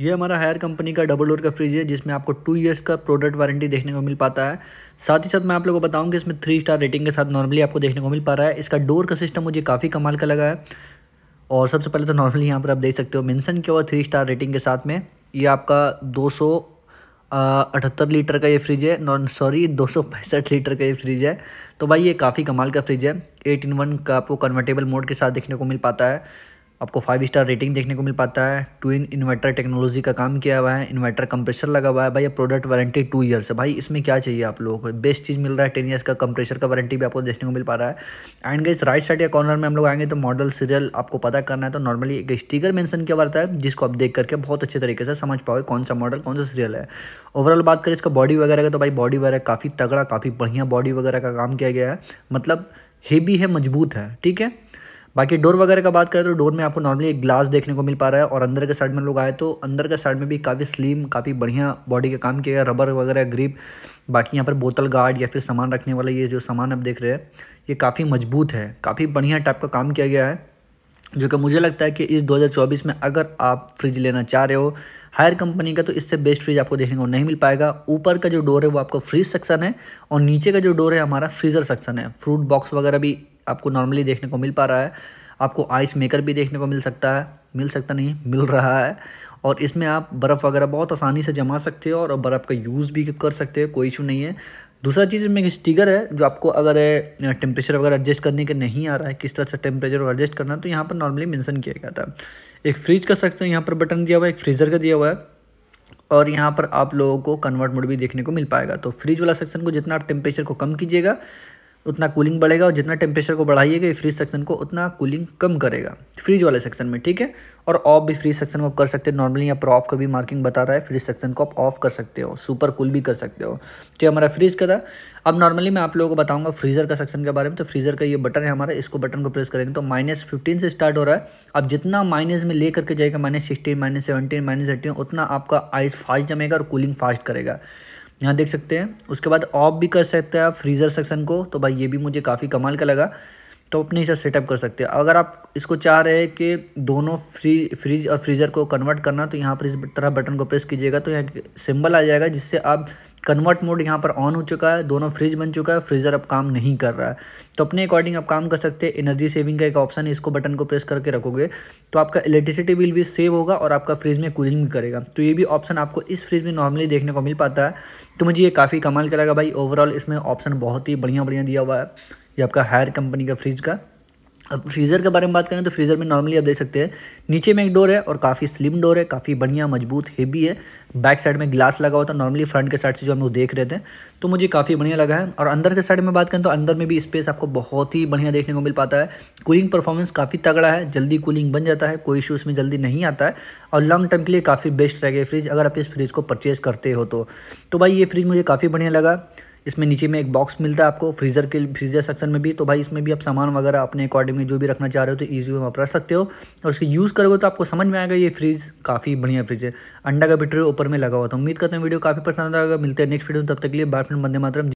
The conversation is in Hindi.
ये हमारा हायर कंपनी का डबल डोर का फ्रिज है जिसमें आपको टू इयर्स का प्रोडक्ट वारंटी देखने को मिल पाता है साथ ही साथ मैं आप लोगों को बताऊं कि इसमें थ्री स्टार रेटिंग के साथ नॉर्मली आपको देखने को मिल पा रहा है इसका डोर का सिस्टम मुझे काफ़ी कमाल का लगा है और सबसे पहले तो नॉर्मली यहाँ पर आप देख सकते हो मैंसन किया हुआ थ्री स्टार रेटिंग के साथ में ये आपका दो अठहत्तर लीटर का ये फ्रिज है नॉन सॉरी दो लीटर का ये फ्रिज है तो भाई ये काफ़ी कमाल का फ्रिज है एट इन वन का आपको कन्वर्टेबल मोड के साथ देखने को मिल पाता है आपको फाइव स्टार रेटिंग देखने को मिल पाता है ट्विन इन्वर्टर टेक्नोलॉजी का काम किया हुआ है इन्वर्टर कंप्रेसर लगा हुआ है भाई ये प्रोडक्ट वारंटी टू ईयर्स है भाई इसमें क्या चाहिए आप लोगों को बेस्ट चीज़ मिल रहा है टेन ईयर्स का कंप्रेसर का वारंटी भी आपको देखने को मिल पा रहा है एंड इस राइट साइड या कॉर्नर में हम लोग आएंगे तो मॉडल सीरियल आपको पता करना है तो नॉर्मली एक स्टीकर मैंसन किया जाता है जिसको आप देख करके बहुत अच्छे तरीके से समझ पाओगे कौन सा मॉडल कौन सा सीरियल है ओवरऑल बात करें इसका बॉडी वगैरह का तो भाई बॉडी वगैरह काफ़ी तगड़ा काफ़ी बढ़िया बॉडी वगैरह का काम किया गया है मतलब हेवी है मजबूत है ठीक है बाकी डोर वगैरह का बात करें तो डोर में आपको नॉर्मली एक ग्लास देखने को मिल पा रहा है और अंदर के साइड में लोग आए तो अंदर के साइड में भी काफ़ी स्लिम काफ़ी बढ़िया बॉडी का काम किया गया रबर वगैरह ग्रिप बाकी यहाँ पर बोतल गार्ड या फिर सामान रखने वाला ये जो सामान आप देख रहे हैं ये काफ़ी मजबूत है काफ़ी बढ़िया टाइप का काम किया गया है जो कि मुझे लगता है कि इस 2024 में अगर आप फ्रिज लेना चाह रहे हो हायर कंपनी का तो इससे बेस्ट फ्रिज आपको देखने को नहीं मिल पाएगा ऊपर का जो डोर है वो आपका फ्रिज सेक्शन है और नीचे का जो डोर है हमारा फ्रीज़र सेक्शन है फ्रूट बॉक्स वगैरह भी आपको नॉर्मली देखने को मिल पा रहा है आपको आइस मेकर भी देखने को मिल सकता है मिल सकता नहीं मिल रहा है और इसमें आप बर्फ़ वगैरह बहुत आसानी से जमा सकते हो और बर्फ़ का यूज़ भी कर सकते हो कोई इशू नहीं है दूसरा चीज़ इसमें एक स्टिकर है जो आपको अगर टेम्परेचर वगैरह एडजस्ट करने के नहीं आ रहा है किस तरह से टेम्परेचर एडजस्ट करना तो यहाँ पर नॉर्मली मेंशन किया गया था एक फ्रिज का सकते हो यहाँ पर बटन दिया हुआ है एक फ्रीज़र का दिया हुआ है और यहाँ पर आप लोगों को कन्वर्ट मोड भी देखने को मिल पाएगा तो फ्रिज वाला सेक्शन को जितना आप टेम्परेचर को कम कीजिएगा उतना कूलिंग बढ़ेगा और जितना टेम्परेचर को बढ़ाइएगा ये फ्रीज सेक्शन को उतना कूलिंग कम करेगा फ्रीज वाले सेक्शन में ठीक है और ऑफ भी फ्रीज सेक्शन को कर सकते हैं नॉर्मली यहाँ पर ऑफ का भी मार्किंग बता रहा है फ्रीज सेक्शन को आप ऑफ कर सकते हो सुपर कूल भी कर सकते हो तो हमारा फ्रीज का था अब नॉर्मली मैं आप लोगों को बताऊँगा फ्रीज़र का सेक्शन के बारे में तो फ्रीज़र का ये बटन है हमारा इसको बटन को प्रेस करेंगे तो माइनस फिफ्टीन से स्टार्ट हो रहा है अब जितना माइनस में ले करके जाएगा minus sixteen minus seventeen minus eighteen उतना आपका आइस फास्ट जमेगा और कूलिंग फास्ट करेगा यहाँ देख सकते हैं उसके बाद ऑफ भी कर सकते हैं आप फ्रीज़र सेक्शन को तो भाई ये भी मुझे काफ़ी कमाल का लगा तो हिसाब से सेटअप कर सकते हैं अगर आप इसको चाह रहे हैं कि दोनों फ्री फ्रिज और फ्रीज़र को कन्वर्ट करना तो यहाँ पर इस तरह बटन को प्रेस कीजिएगा तो यहाँ सिंबल आ जाएगा जिससे आप कन्वर्ट मोड यहाँ पर ऑन हो चुका है दोनों फ्रिज बन चुका है फ्रीज़र अब काम नहीं कर रहा है तो अपने अकॉर्डिंग आप काम कर सकते हैं एनर्जी सेविंग का एक ऑप्शन है इसको बटन को प्रेस करके रखोगे तो आपका इलेक्ट्रिसिटी बिल भी सेव होगा और आपका फ्रिज में कूलिंग भी करेगा तो ये भी ऑप्शन आपको इस फ्रिज में नॉर्मली देखने को मिल पाता है तो मुझे ये काफ़ी कमाल करेगा लगा भाई ओवरऑल इसमें ऑप्शन बहुत ही बढ़िया बढ़िया दिया हुआ है ये आपका हायर कंपनी का फ्रिज का अब फ्रीज़र के बारे में बात करें तो फ्रीज़र में नॉर्मली आप देख सकते हैं नीचे में एक डोर है और काफ़ी स्लिम डोर है काफ़ी बढ़िया मजबूत हेवी है बैक साइड में ग्लास लगा हुआ था नॉर्मली फ्रंट के साइड से जो हम लोग देख रहे थे तो मुझे काफ़ी बढ़िया लगा है और अंदर के साइड में बात करें तो अंदर में भी स्पेस आपको बहुत ही बढ़िया देखने को मिल पाता है कूलिंग परफॉर्मेंस काफ़ी तगड़ा है जल्दी कूलिंग बन जाता है कोई इशू उसमें जल्दी नहीं आता है और लॉन्ग टर्म के लिए काफ़ी बेस्ट रहेगा फ्रिज अगर आप इस फ्रिज को परचेज़ करते हो तो, तो भाई ये फ्रिज मुझे काफ़ी बढ़िया लगा इसमें नीचे में एक बॉक्स मिलता है आपको फ्रीज़र के फ्रीज़र सेक्शन में भी तो भाई इसमें भी आप सामान वगैरह अपने अकॉर्डिंग में जो भी रखना चाह रहे हो तो ईजी वहाँ पर रख सकते हो और उसकी यूज़ करोगे तो आपको समझ में आएगा ये फ्रीज़ काफ़ी बढ़िया फ्रिज है अंडा का बिटर ऊपर में लगा हुआ था उम्मीद करते हैं वीडियो काफ़ी पसंद आएगा मिलते हैं नेक्स्ट वीडियो तब तक के लिए बार फिर बंदे मात्र